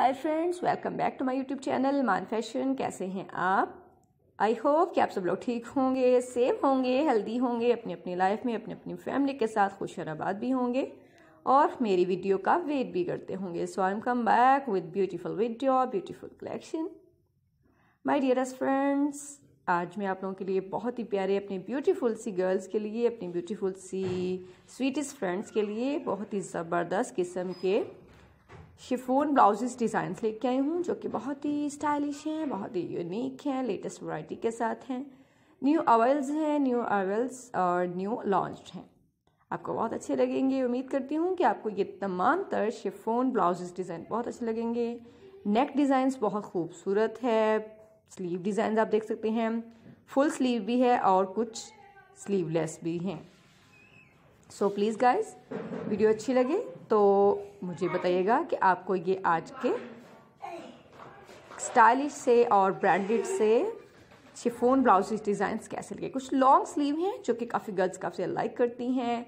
hi friends welcome back to my YouTube channel Maan fashion कैसे हैं आप आई होप कि आप सब लोग ठीक होंगे सेफ होंगे हेल्दी होंगे अपनी अपनी लाइफ में अपनी अपनी फैमिली के साथ खुशहराबाद भी होंगे और मेरी वीडियो का वेट भी करते होंगे so I am come back with beautiful video beautiful collection my dearest friends आज मैं आप लोगों के लिए बहुत ही प्यारे अपने ब्यूटीफुल सी गर्ल्स के लिए अपनी ब्यूटीफुल सी स्वीटेस्ट फ्रेंड्स के लिए बहुत ही ज़बरदस्त किस्म के शिफोन ब्लाउजेस डिज़ाइन लेके आई हूँ जो कि बहुत ही स्टाइलिश हैं बहुत ही यूनिक हैं लेटेस्ट वैरायटी के साथ हैं न्यू अवेल्स हैं न्यू अवेल्स और न्यू लॉन्च हैं आपको बहुत अच्छे लगेंगे उम्मीद करती हूँ कि आपको ये तमाम तर शिफोन ब्लाउजेस डिज़ाइन बहुत अच्छे लगेंगे नेक डिज़ाइंस बहुत खूबसूरत है स्लीव डिज़ाइन आप देख सकते हैं फुल स्लीव भी है और कुछ स्लीवलेस भी हैं सो प्लीज़ गाइज वीडियो अच्छी लगे तो मुझे बताइएगा कि आपको ये आज के स्टाइलिश से और ब्रांडेड से शिफोन ब्लाउज डिज़ाइंस कैसे लगे कुछ लॉन्ग स्लीव हैं जो कि काफ़ी गर्ल्स काफ़ी लाइक करती हैं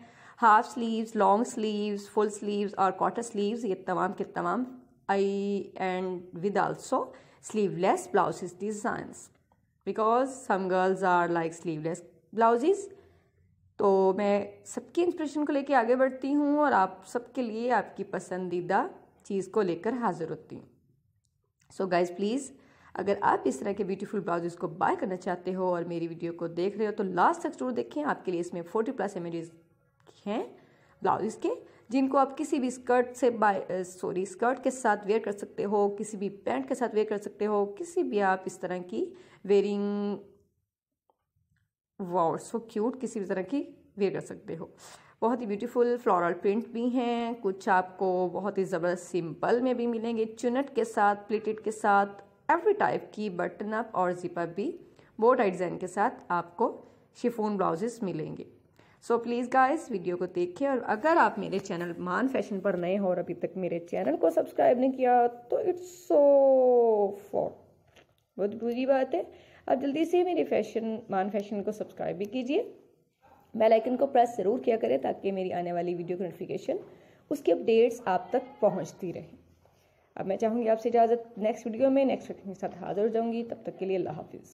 half sleeves long sleeves full sleeves और क्वार्टर स्लीव्स ये तमाम के तमाम I and with also sleeveless blouse designs because some girls are like sleeveless blouses तो मैं सबकी इंस्पिरेशन को लेकर आगे बढ़ती हूँ और आप सबके लिए आपकी पसंदीदा चीज़ को लेकर हाज़िर होती हूँ सो गाइज प्लीज़ अगर आप इस तरह के ब्यूटीफुल ब्लाउजेस को बाय करना चाहते हो और मेरी वीडियो को देख रहे हो तो लास्ट तक जरूर देखें आपके लिए इसमें फोर्टी प्लस इमेजेस हैं ब्लाउज के जिनको आप किसी भी स्कर्ट से बाय सॉरी स्कर्ट के साथ वेयर कर सकते हो किसी भी पैंट के साथ वेयर कर सकते हो किसी भी आप इस तरह की वेयरिंग वाओ सो क्यूट किसी भी तरह की वे कर सकते हो बहुत ही ब्यूटीफुल फ्लोरल प्रिंट भी हैं कुछ आपको बहुत ही ज़बरदस्त सिंपल में भी मिलेंगे चुनट के साथ प्लेटेड के साथ एवरी टाइप की बटन अप और जिपअप भी बोट आई डिज़ाइन के साथ आपको शिफोन ब्लाउजेस मिलेंगे सो प्लीज़ गाइस वीडियो को देखिए और अगर आप मेरे चैनल मान फैशन पर नए हो और अभी तक मेरे चैनल को सब्सक्राइब नहीं किया तो इट्स सो फॉर बहुत बुरी बात है आप जल्दी से मेरे फैशन मान फैशन को सब्सक्राइब भी कीजिए बेल आइकन को प्रेस ज़रूर किया करें ताकि मेरी आने वाली वीडियो की नोटिफिकेशन उसकी अपडेट्स आप तक पहुँचती रहे अब मैं चाहूँगी आपसे इजाज़त नेक्स्ट वीडियो में नेक्स्ट वीडियो के साथ हाजिर हो जाऊँगी तब तक के लिए अल्लाह हाफिज़